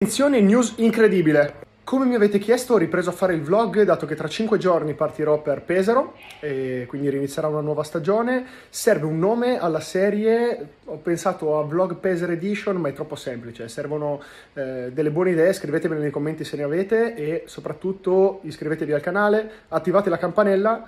Attenzione, news incredibile! Come mi avete chiesto ho ripreso a fare il vlog dato che tra 5 giorni partirò per Pesaro e quindi rinizierà una nuova stagione. Serve un nome alla serie, ho pensato a Vlog Pesaro Edition ma è troppo semplice, servono eh, delle buone idee, scrivetemele nei commenti se ne avete e soprattutto iscrivetevi al canale, attivate la campanella